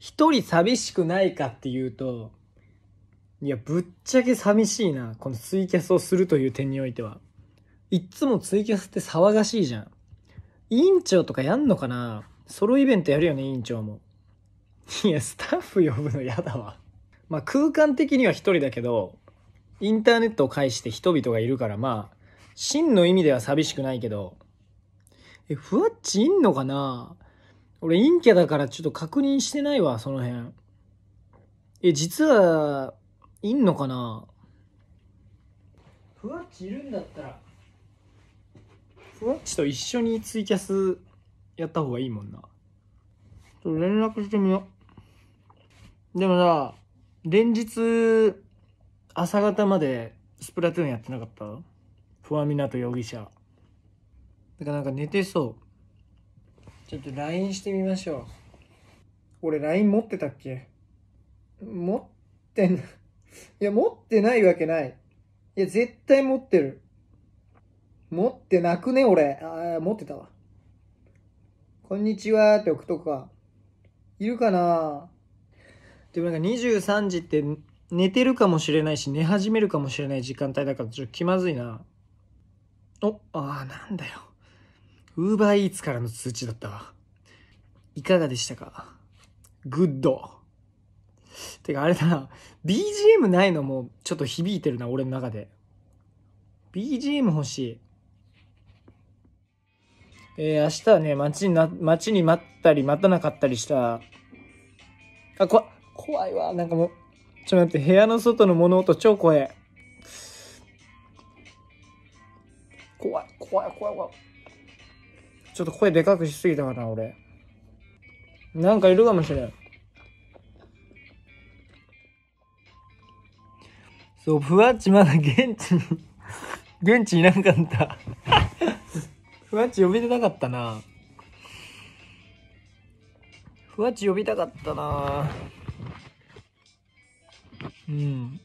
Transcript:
一人寂しくないかっていうと、いや、ぶっちゃけ寂しいな。このツイキャスをするという点においては。いっつもツイキャスって騒がしいじゃん。委員長とかやんのかなソロイベントやるよね、委員長も。いや、スタッフ呼ぶの嫌だわ。まあ、空間的には一人だけど、インターネットを介して人々がいるから、まあ、真の意味では寂しくないけど、え、ふわっちいんのかな俺陰キャだからちょっと確認してないわ、その辺。え、実は、いんのかなふわっちいるんだったら、ふわっちと一緒にツイキャスやった方がいいもんな。ちょっと連絡してみよう。でもさ、連日、朝方までスプラトゥーンやってなかったふわみなと容疑者。だからなんか寝てそう。ちょっと LINE してみましょう。俺 LINE 持ってたっけ持ってん、いや、持ってないわけない。いや、絶対持ってる。持ってなくね、俺。ああ、持ってたわ。こんにちはって置くとか。いるかなでもなんか23時って寝てるかもしれないし、寝始めるかもしれない時間帯だからちょっと気まずいな。お、ああ、なんだよ。ウーバーイーツからの通知だったわ。いかがでしたかグッド。てかあれだな、BGM ないのもちょっと響いてるな、俺の中で。BGM 欲しい。えー、明日はね、待にな、待に待ったり待たなかったりした。あ、こ、怖いわ。なんかもう、ちょっと待って、部屋の外の物音超怖い。怖い、怖い、怖い、怖い。ちょっと声でかくしすぎたかな、俺。なんかいるかもしれん。そう、ふわっちまだ現地に 現地いなかったふわっち呼びてなかったな。ふわっち呼びたかったな。うん。